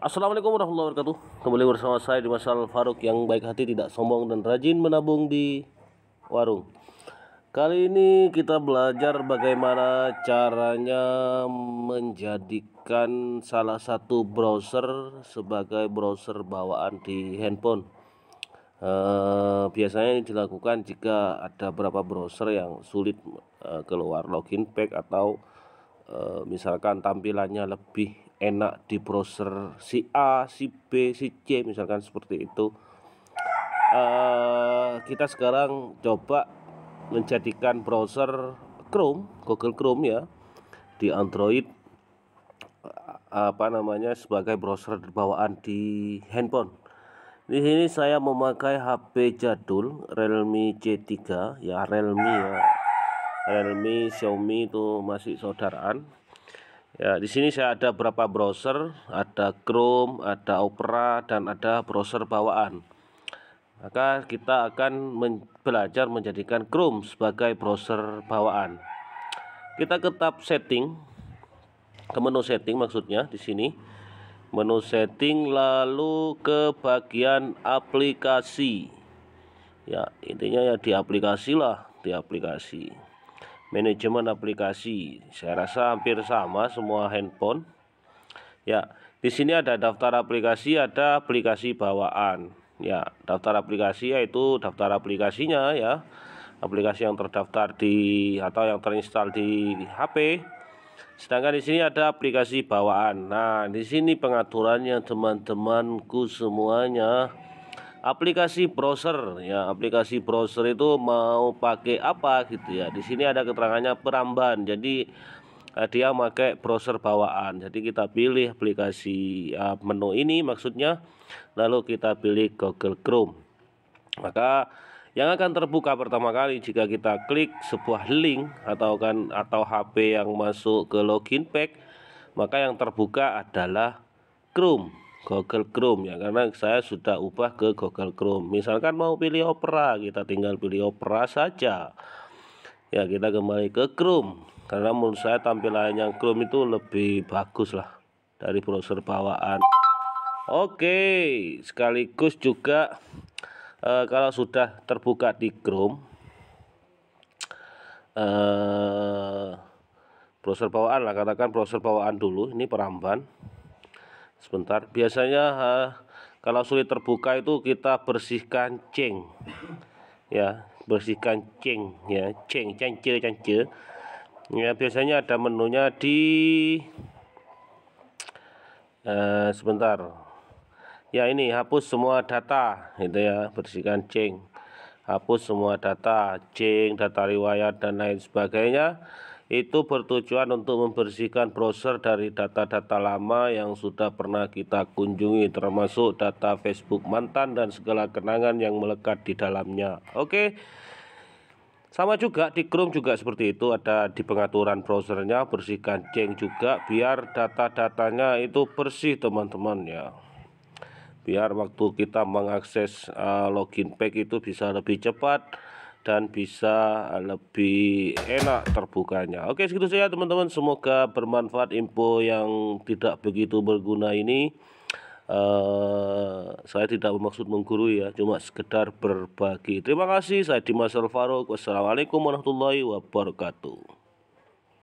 Assalamualaikum warahmatullahi wabarakatuh Kembali bersama saya di Masal Faruk Yang baik hati tidak sombong dan rajin menabung di warung Kali ini kita belajar bagaimana caranya menjadikan salah satu browser sebagai browser bawaan di handphone Uh, biasanya dilakukan jika ada beberapa browser yang sulit uh, keluar login pack atau uh, misalkan tampilannya lebih enak di browser si A, si B, si C misalkan seperti itu. Uh, kita sekarang coba menjadikan browser Chrome, Google Chrome ya di Android eh, apa namanya sebagai browser bawaan di handphone. Di sini saya memakai HP jadul Realme C3 ya Realme ya. Realme Xiaomi itu masih saudaraan Ya, di sini saya ada beberapa browser, ada Chrome, ada Opera dan ada browser bawaan. Maka kita akan men belajar menjadikan Chrome sebagai browser bawaan. Kita ke tab setting. Ke menu setting maksudnya di sini. Menu setting lalu ke bagian aplikasi. Ya, intinya ya di aplikasi lah, di aplikasi manajemen aplikasi. Saya rasa hampir sama semua handphone. Ya, di sini ada daftar aplikasi, ada aplikasi bawaan. Ya, daftar aplikasi yaitu daftar aplikasinya ya. Aplikasi yang terdaftar di atau yang terinstal di HP. Sedangkan di sini ada aplikasi bawaan. Nah, di sini pengaturannya teman-temanku semuanya aplikasi browser ya aplikasi browser itu mau pakai apa gitu ya di sini ada keterangannya peramban jadi eh, dia pakai browser bawaan jadi kita pilih aplikasi eh, menu ini maksudnya lalu kita pilih Google Chrome maka yang akan terbuka pertama kali jika kita klik sebuah link atau kan atau HP yang masuk ke login pack maka yang terbuka adalah Chrome Google Chrome ya karena saya sudah ubah ke Google Chrome misalkan mau pilih Opera kita tinggal pilih Opera saja ya kita kembali ke Chrome karena menurut saya tampilan yang Chrome itu lebih bagus lah dari browser bawaan oke sekaligus juga e, kalau sudah terbuka di Chrome e, browser bawaan lah katakan browser bawaan dulu ini peramban sebentar biasanya ha, eh, kalau sulit terbuka itu kita bersihkan ceng ya bersihkan ceng ya ceng cence cence ya biasanya ada menunya di eh, sebentar ya ini hapus semua data itu ya bersihkan ceng hapus semua data ceng data riwayat dan lain sebagainya itu bertujuan untuk membersihkan browser dari data-data lama yang sudah pernah kita kunjungi termasuk data Facebook mantan dan segala kenangan yang melekat di dalamnya oke sama juga di Chrome juga seperti itu ada di pengaturan browsernya bersihkan ceng juga biar data-datanya itu bersih teman-teman ya biar waktu kita mengakses uh, login pack itu bisa lebih cepat dan bisa lebih enak terbukanya oke segitu saja teman-teman semoga bermanfaat info yang tidak begitu berguna ini uh, saya tidak bermaksud menggurui ya cuma sekedar berbagi terima kasih saya Dimas Alvaro wassalamualaikum warahmatullahi wabarakatuh